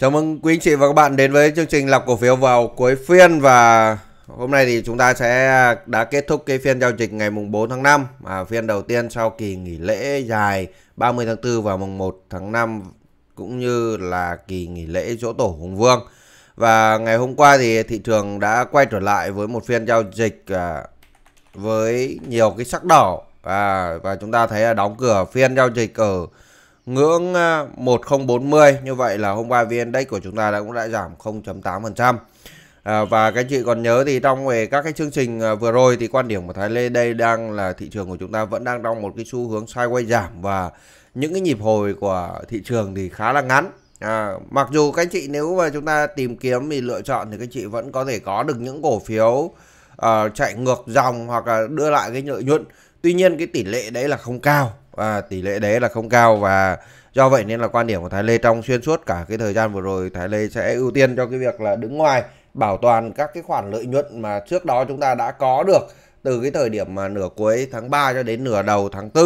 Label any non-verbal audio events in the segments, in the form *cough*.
Chào mừng quý anh chị và các bạn đến với chương trình lọc cổ phiếu vào cuối phiên và hôm nay thì chúng ta sẽ đã kết thúc cái phiên giao dịch ngày mùng 4 tháng 5 à, phiên đầu tiên sau kỳ nghỉ lễ dài 30 tháng 4 và mùng 1 tháng 5 cũng như là kỳ nghỉ lễ dỗ tổ Hùng Vương và ngày hôm qua thì thị trường đã quay trở lại với một phiên giao dịch à, với nhiều cái sắc đỏ à, và chúng ta thấy là đóng cửa phiên giao dịch ở ngưỡng 1040 à, như vậy là hôm qua VN Index của chúng ta đã cũng đã giảm 0.8%. À, và các chị còn nhớ thì trong về các cái chương trình à, vừa rồi thì quan điểm của Thái Lê đây đang là thị trường của chúng ta vẫn đang trong một cái xu hướng sideways giảm và những cái nhịp hồi của thị trường thì khá là ngắn. À, mặc dù các chị nếu mà chúng ta tìm kiếm thì lựa chọn thì các chị vẫn có thể có được những cổ phiếu uh, chạy ngược dòng hoặc là đưa lại cái lợi nhuận. Tuy nhiên cái tỷ lệ đấy là không cao và tỷ lệ đế là không cao và do vậy nên là quan điểm của Thái Lê trong xuyên suốt cả cái thời gian vừa rồi Thái Lê sẽ ưu tiên cho cái việc là đứng ngoài bảo toàn các cái khoản lợi nhuận mà trước đó chúng ta đã có được từ cái thời điểm mà nửa cuối tháng 3 cho đến nửa đầu tháng 4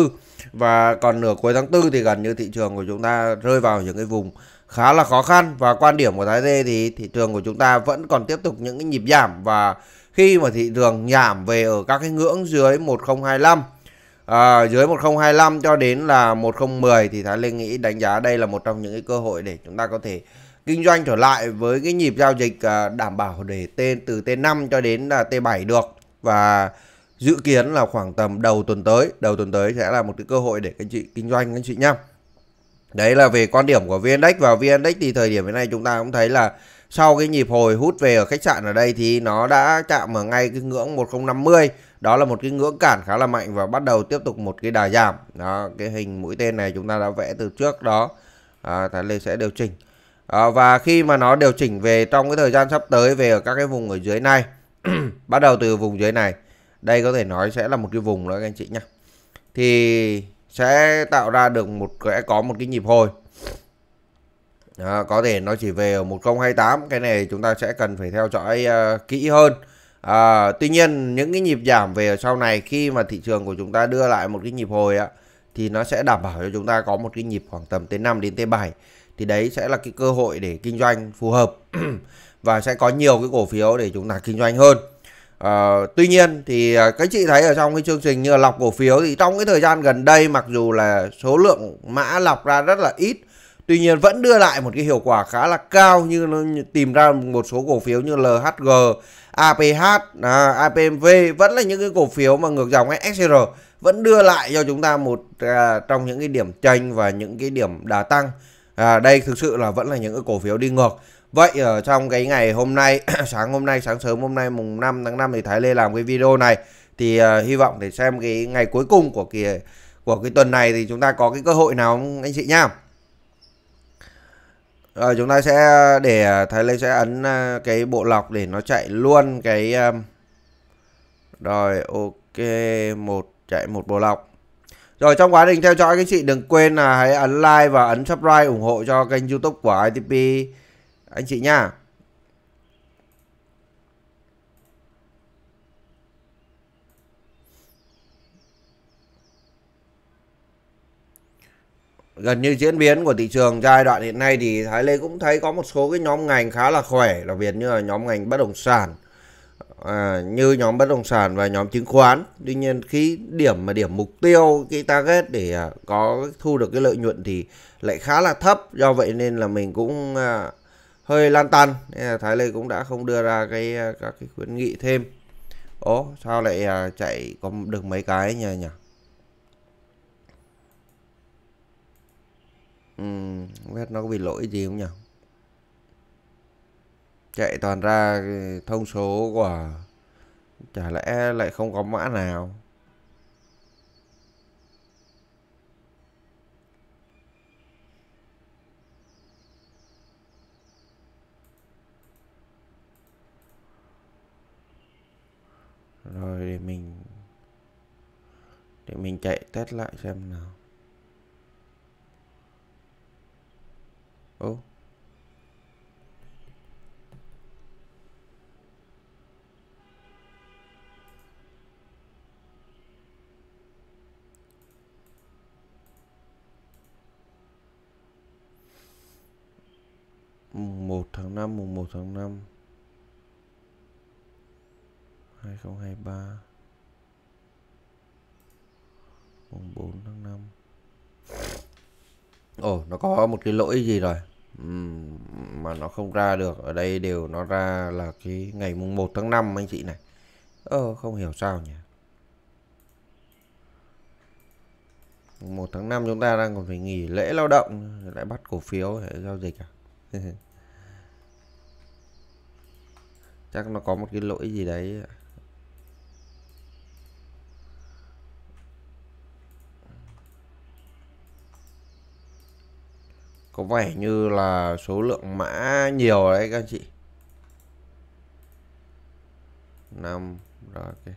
và còn nửa cuối tháng 4 thì gần như thị trường của chúng ta rơi vào những cái vùng khá là khó khăn và quan điểm của Thái Lê thì thị trường của chúng ta vẫn còn tiếp tục những cái nhịp giảm và khi mà thị trường giảm về ở các cái ngưỡng dưới 1025 à, dưới 1025 cho đến là 1010 thì Thái Linh nghĩ đánh giá đây là một trong những cái cơ hội để chúng ta có thể kinh doanh trở lại với cái nhịp giao dịch à, đảm bảo để tên từ T5 cho đến là T7 được và dự kiến là khoảng tầm đầu tuần tới đầu tuần tới sẽ là một cái cơ hội để các chị kinh doanh các chị nhá đấy là về quan điểm của VNDAX và VNDAX thì thời điểm hiện nay chúng ta cũng thấy là sau cái nhịp hồi hút về ở khách sạn ở đây thì nó đã chạm ở ngay cái ngưỡng 1050 đó là một cái ngưỡng cản khá là mạnh và bắt đầu tiếp tục một cái đà giảm đó cái hình mũi tên này chúng ta đã vẽ từ trước đó à, Thái Lê sẽ điều chỉnh à, và khi mà nó điều chỉnh về trong cái thời gian sắp tới về ở các cái vùng ở dưới này *clears throat* bắt đầu từ vùng dưới này đây có thể nói sẽ là một cái vùng đó các anh chị nhé thì sẽ tạo ra được một sẽ có một cái nhịp hồi đó, có thể nó chỉ về ở 1028 cái này chúng ta sẽ cần phải theo dõi uh, kỹ hơn À, tuy nhiên những cái nhịp giảm về sau này khi mà thị trường của chúng ta đưa lại một cái nhịp hồi á thì nó sẽ đảm bảo cho chúng ta có một cái nhịp khoảng tầm tới 5 đến tới 7 thì đấy sẽ là cái cơ hội để kinh doanh phù hợp *clears throat* và sẽ có nhiều cái cổ phiếu để chúng ta kinh doanh hơn. À, tuy nhiên thì ờ, các chị thấy ở trong cái chương trình như là lọc cổ phiếu thì trong cái thời gian gần đây mặc dù là số lượng mã lọc ra rất là ít Tuy nhiên vẫn đưa lại một cái hiệu quả khá là cao như tìm ra một số cổ phiếu như LHG, APH, à, APMV vẫn là những cái cổ phiếu mà ngược dòng hay SCR vẫn đưa lại cho chúng ta một à, trong những cái điểm tranh và những cái điểm đà tăng. À, đây thực sự là vẫn là những cái cổ phiếu đi ngược. Vậy ở trong cái ngày hôm nay, *clears throat* sáng hôm nay, sáng sớm hôm nay mùng 5 tháng 5 thì Thái Lê làm cái video này thì uh, hy vọng để xem cái ngày cuối cùng của kỳ của cái tuần này thì chúng ta có cái cơ hội nào không anh chị nha à, chúng ta sẽ để thái linh sẽ ấn ờ, cái bộ lọc để nó chạy luôn cái rồi ok một chạy một bộ lọc rồi trong quá trình theo dõi các chị đừng quên là hãy ấn like và ấn subscribe ủng hộ cho kênh youtube của ITP anh chị nha gần như diễn biến của thị trường giai đoạn hiện nay thì Thái Lê cũng thấy có một số cái nhóm ngành khá là khỏe, đặc biệt như là nhóm ngành bất động sản, à, như nhóm bất động sản và nhóm chứng khoán. Tuy nhiên khi điểm mà điểm mục tiêu cái target để à, có thu được cái lợi nhuận thì lại khá là thấp, do vậy nên là mình cũng à, hơi lan tăn. Nên là Thái Lê cũng đã không đưa ra cái à, các cái khuyến nghị thêm. Ố sao lại à, chạy có được mấy cái nhỉ nhỉ? Ừ, không nó có bị lỗi gì không nhỉ? Chạy toàn ra thông số của chả lẽ lại không có mã nào. Rồi để mình để mình chạy test lại xem nào. ô ừ. oh. mùng 1 tháng 5 mùng 1 tháng 5 2023 mùng 4 tháng 5 Ồ oh, nó có một cái lỗi gì rồi mà nó không ra được ở đây đều nó ra là cái ngày mùng 1 tháng 5 anh chị này ờ không hiểu sao nhỉ 1 tháng 5 chúng ta đang còn phải nghỉ lễ lao động lại bắt cổ phiếu để giao dịch à *laughs* chắc nó có một cái lỗi gì đấy có vẻ như là số lượng mã nhiều đấy các anh chị 5 rồi ok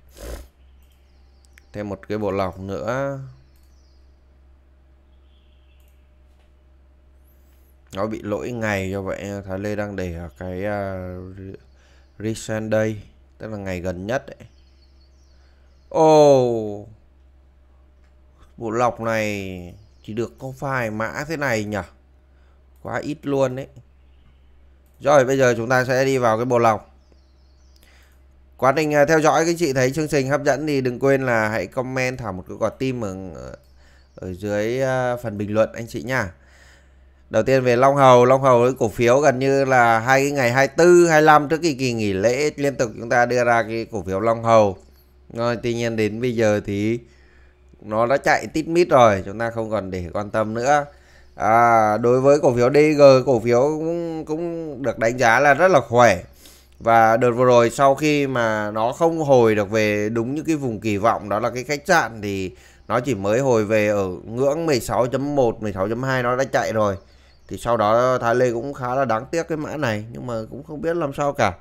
thêm một cái bộ lọc nữa nó bị lỗi ngày do vậy Thái Lê đang để ở cái uh, à, recent day tức là ngày gần nhất đấy ồ oh, bộ lọc này chỉ được có vài mã thế này nhỉ quá ít luôn đấy rồi bây giờ chúng ta sẽ đi vào cái bộ lọc quá trình à, theo dõi các chị thấy chương trình hấp dẫn thì đừng quên là hãy comment thả một cái quả tim ở ở dưới à, phần bình luận anh chị nha đầu tiên về Long Hầu Long Hầu với cổ phiếu gần như là hai cái ngày 24 25 trước kỳ kỳ nghỉ lễ liên tục chúng ta đưa ra cái cổ phiếu Long Hầu rồi tuy nhiên đến bây giờ thì nó đã chạy tít mít rồi chúng ta không còn để quan tâm nữa à, đối với cổ phiếu DG cổ phiếu cũng cũng được đánh giá là rất là khỏe và đợt vừa rồi sau khi mà nó không hồi được về đúng những cái vùng kỳ vọng đó là cái khách sạn thì nó chỉ mới hồi về ở ngưỡng 16.1 16.2 nó đã chạy rồi thì sau đó Thái Lê cũng khá là đáng tiếc cái mã này nhưng mà cũng không biết làm sao cả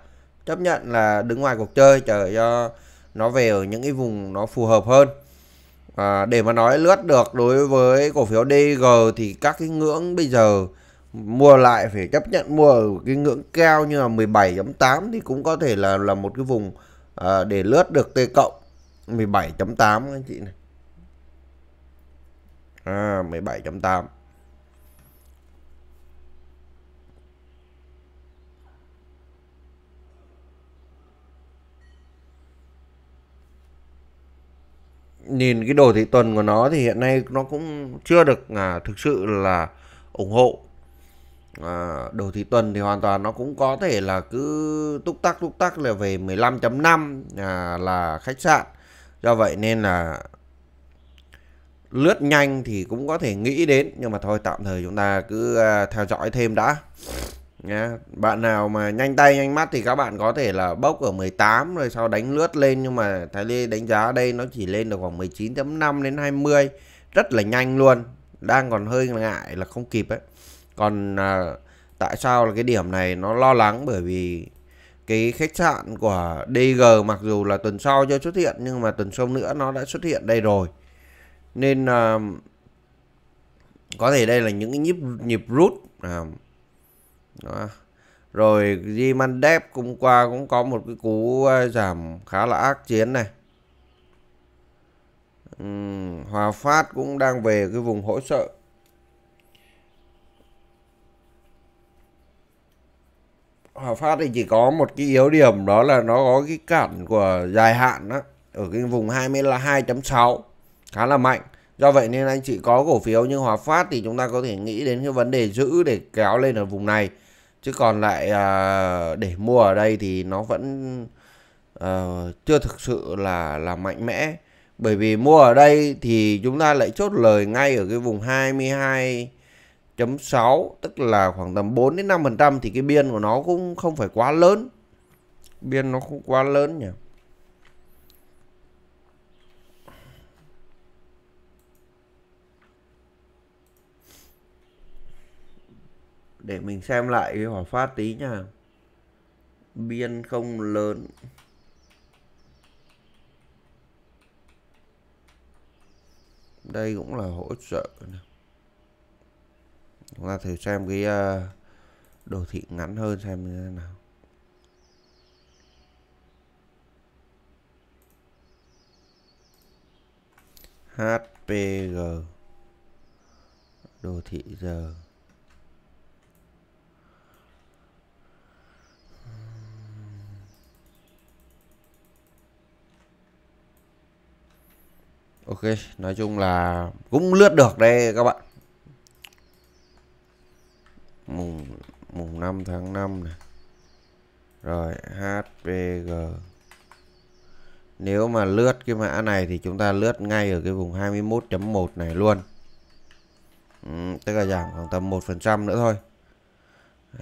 chấp nhận là đứng ngoài cuộc chơi chờ cho nó về ở những cái vùng nó phù hợp hơn À, để mà nói lướt được đối với cổ phiếu DG thì các cái ngưỡng bây giờ mua lại phải chấp nhận mua ở cái ngưỡng cao như là 17.8 thì cũng có thể là là một cái vùng à, để lướt được T cộng 17.8 anh chị này. À 17.8 nhìn cái đồ thị tuần của nó thì hiện nay nó cũng chưa được à, thực sự là ủng hộ à, đồ thị tuần thì hoàn toàn nó cũng có thể là cứ túc tắc túc tắc là về 15.5 à, là khách sạn do vậy nên là lướt nhanh thì cũng có thể nghĩ đến nhưng mà thôi tạm thời chúng ta cứ à, theo dõi thêm đã Nha. Bạn nào mà nhanh tay nhanh mắt thì các bạn có thể là bốc ở 18 rồi sau đánh lướt lên nhưng mà Thái Lê đánh giá đây nó chỉ lên được khoảng 19.5 đến 20 rất là nhanh luôn đang còn hơi ngại là không kịp ấy còn à, tại sao là cái điểm này nó lo lắng bởi vì cái khách sạn của DG mặc dù là tuần sau chưa xuất hiện nhưng mà tuần sau nữa nó đã xuất hiện đây rồi nên à, có thể đây là những cái nhịp nhịp rút à, đó. Rồi Jimenez cũng qua cũng có một cái cú ờ, giảm khá là ác chiến này. Uhm, Hòa Phát cũng đang về cái vùng hỗ trợ. Hòa Phát thì chỉ có một cái yếu điểm đó là nó có cái cản của dài hạn đó. Ở cái vùng 20 là 2.6 khá là mạnh. Do vậy nên anh chị có cổ phiếu nhưng Hòa Phát thì chúng ta có thể nghĩ đến cái vấn đề giữ để kéo lên ở vùng này chứ còn lại à, để mua ở đây thì nó vẫn à, chưa thực sự là là mạnh mẽ bởi vì mua ở đây thì chúng ta lại chốt lời ngay ở cái vùng 22.6 tức là khoảng tầm 4 đến 5% thì cái biên của nó cũng không phải quá lớn biên nó không quá lớn nhỉ để mình xem lại cái hỏa phát tí nha biên không lớn đây cũng là hỗ trợ chúng ta thử xem cái ờ, đồ thị ngắn hơn xem như thế nào HPG đồ thị giờ ok nói chung là cũng lướt được đây các bạn mùng mùng 5 tháng 5 này rồi HPG. nếu mà lướt cái mã này thì chúng ta lướt ngay ở cái vùng 21.1 này luôn ừ, tức là giảm khoảng tầm 1% nữa thôi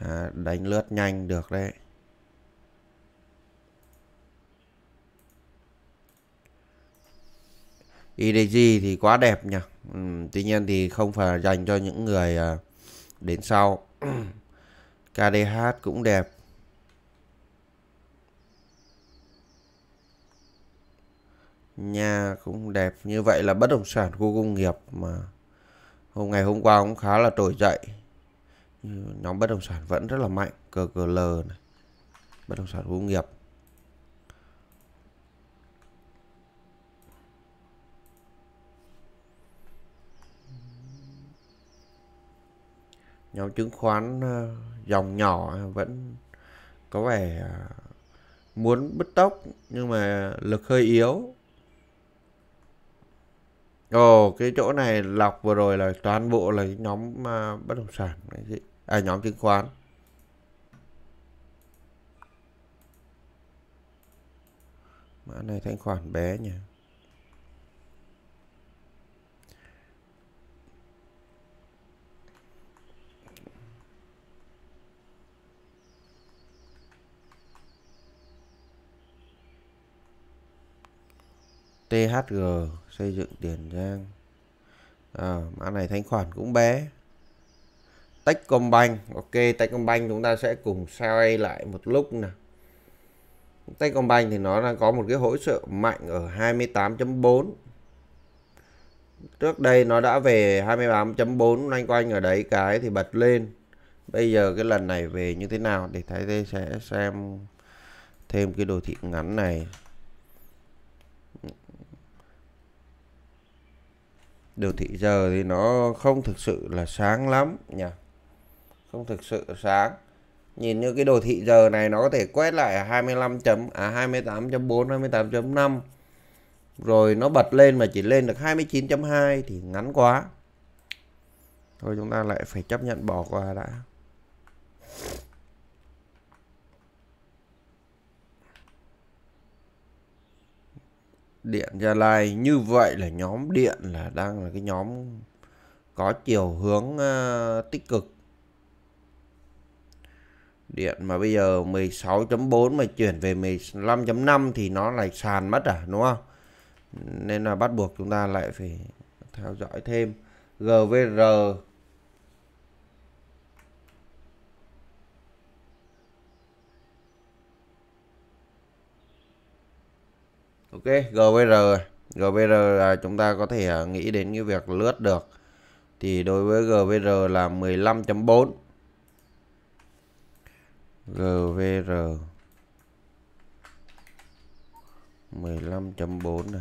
à, đánh lướt nhanh được đấy IDG e thì quá đẹp nhỉ ừ, Tuy nhiên thì không phải dành cho những người à, đến sau *clears throat* KDH cũng đẹp Nhà cũng đẹp Như vậy là bất động sản khu công nghiệp mà hôm ngày hôm qua cũng khá là trồi dậy nhóm bất động sản vẫn rất là mạnh cờ này bất động sản khu công nghiệp nhóm chứng khoán ờ, dòng nhỏ vẫn có vẻ ờ, muốn bứt tốc nhưng mà lực hơi yếu Ồ, cái chỗ này lọc vừa rồi là toàn bộ là nhóm uh, bất động sản đấy chị. À nhóm chứng khoán. Mã này thanh khoản bé nhỉ. THG xây dựng Tiền Giang à, mã này thanh khoản cũng bé Techcombank ok Techcombank chúng ta sẽ cùng xoay lại một lúc nè Techcombank thì nó đang có một cái hỗ trợ mạnh ở 28.4 trước đây nó đã về 28.4 loanh quanh ở đấy cái thì bật lên bây giờ cái lần này về như thế nào để thấy tê sẽ xem thêm cái đồ thị ngắn này đồ thị giờ thì nó không thực sự là sáng lắm nhỉ không thực sự sáng nhìn như cái đồ thị giờ này nó có thể quét lại 25 chấm à 28.4 28.5 rồi nó bật lên mà chỉ lên được 29.2 thì ngắn quá thôi chúng ta lại phải chấp nhận bỏ qua đã Điện Gia Lai như vậy là nhóm điện là đang là cái nhóm có chiều hướng uh, tích cực. Điện mà bây giờ 16.4 mà chuyển về 15.5 thì nó lại sàn mất à đúng không? Nên là bắt buộc chúng ta lại phải theo dõi thêm. GVR ok gvr gvr là chúng ta có thể à, nghĩ đến cái việc lướt được thì đối với gvr là 15.4 gvr 15.4 này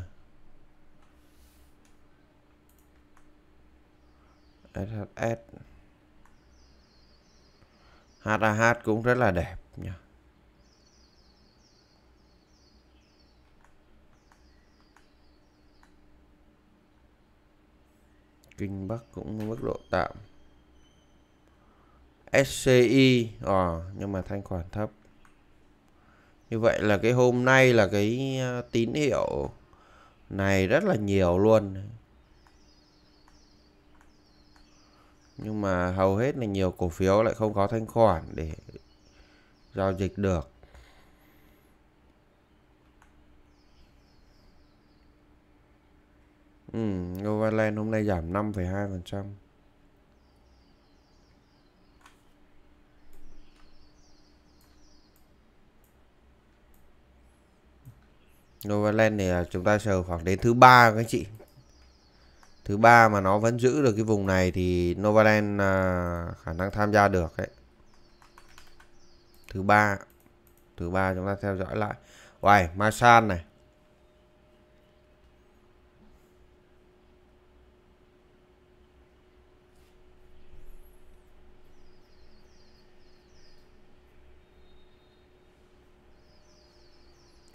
SHS HAH cũng rất là đẹp kinh bắc cũng mức độ tạm SCI à, ờ, nhưng mà thanh khoản thấp như vậy là cái hôm nay là cái ờ, tín hiệu này rất là nhiều luôn nhưng mà hầu hết là nhiều cổ phiếu lại không có thanh khoản để giao dịch được Ừ, Novaland hôm nay giảm 5,2%. Novaland thì chúng ta chờ khoảng đến thứ ba các anh chị. Thứ ba mà nó vẫn giữ được cái vùng này thì Novaland à, khả năng tham gia được đấy. Thứ ba, thứ ba chúng ta theo dõi lại. Uầy, Masan này.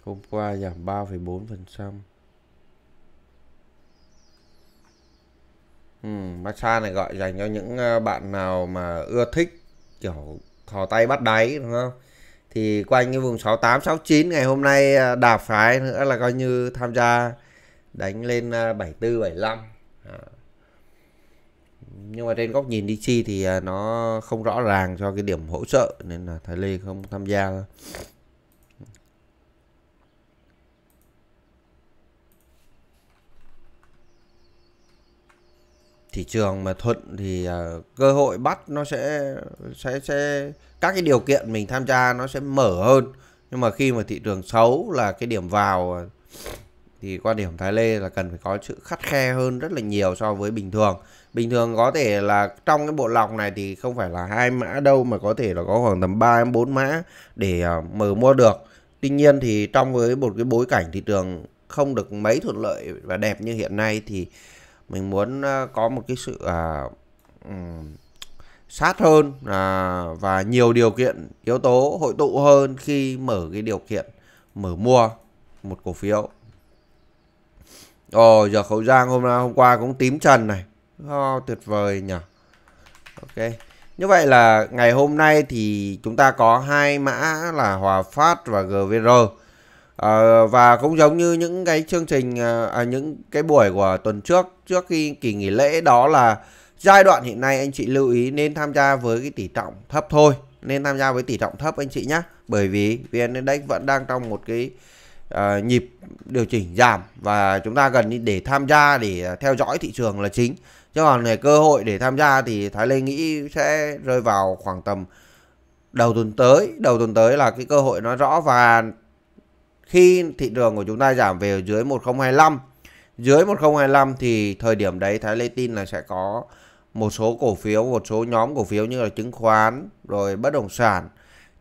Hôm qua giảm 3,4%. trăm ừ, massage này gọi dành cho những ờ, bạn nào mà ưa thích kiểu thò tay bắt đáy đúng không? Thì quanh cái vùng 68 69 ngày hôm nay ờ, đạp phái nữa là coi như tham gia đánh lên 74 75. À. Nhưng mà trên góc nhìn đi chi thì ờ, nó không rõ ràng cho cái điểm hỗ trợ nên là Thái Lê không tham gia. Nữa. thị trường mà thuận thì uh, cơ hội bắt nó sẽ sẽ sẽ các cái điều kiện mình tham gia nó sẽ mở hơn nhưng mà khi mà thị trường xấu là cái điểm vào à, thì quan điểm Thái Lê là cần phải có sự khắt khe hơn rất là nhiều so với bình thường. Bình thường có thể là trong cái bộ lọc này thì không phải là hai mã đâu mà có thể là có khoảng tầm 3 4 mã để uh, mở mua được. Tuy nhiên thì trong với một cái bối cảnh thị trường không được mấy thuận lợi và đẹp như hiện nay thì mình muốn ờ, có một cái sự à, sát hơn à, và nhiều điều kiện yếu tố hội tụ hơn khi mở cái điều kiện mở mua một cổ phiếu Ồ, oh, giờ khẩu trang hôm nay hôm qua cũng tím trần này. Oh, tuyệt vời nhỉ. Ok. Như vậy là ngày hôm nay thì chúng ta có hai mã là Hòa Phát và GVR. À, ờ, và cũng giống như những cái chương trình ờ, à, những cái buổi của tuần trước trước khi kỳ nghỉ lễ đó là giai đoạn hiện nay anh chị lưu ý nên tham gia với cái tỷ trọng thấp thôi nên tham gia với tỷ trọng thấp anh chị nhé bởi vì vn index vẫn đang trong một cái uh, nhịp điều chỉnh giảm và chúng ta gần để tham gia để theo dõi thị trường là chính chứ còn này cơ hội để tham gia thì thái lê nghĩ sẽ rơi vào khoảng tầm đầu tuần tới đầu tuần tới là cái cơ hội nó rõ và khi thị trường của chúng ta giảm về dưới 1025 dưới 1025 thì thời điểm đấy Thái lấy tin là sẽ có một số cổ phiếu, một số nhóm cổ phiếu như là chứng khoán rồi bất động sản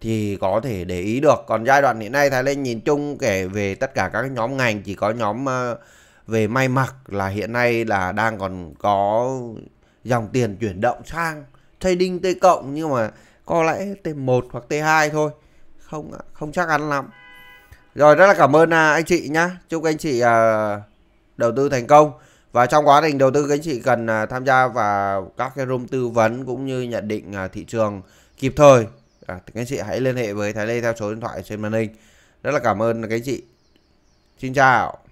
thì có thể để ý được. Còn giai đoạn hiện nay Thái Linh nhìn chung kể về tất cả các nhóm ngành chỉ có nhóm ờ, về may mặc là hiện nay là đang còn có dòng tiền chuyển động sang trading T cộng nhưng mà có lẽ T1 hoặc T2 thôi. Không không chắc ăn lắm. Rồi rất là cảm ơn à, anh chị nhá. Chúc anh chị uh, đầu tư thành công và trong quá trình đầu tư các anh chị cần à, tham gia vào các cái room tư vấn cũng như nhận định à, thị trường kịp thời à, thì các anh chị hãy liên hệ với Thái Lê theo số điện thoại trên màn hình rất là cảm ơn các anh chị xin chào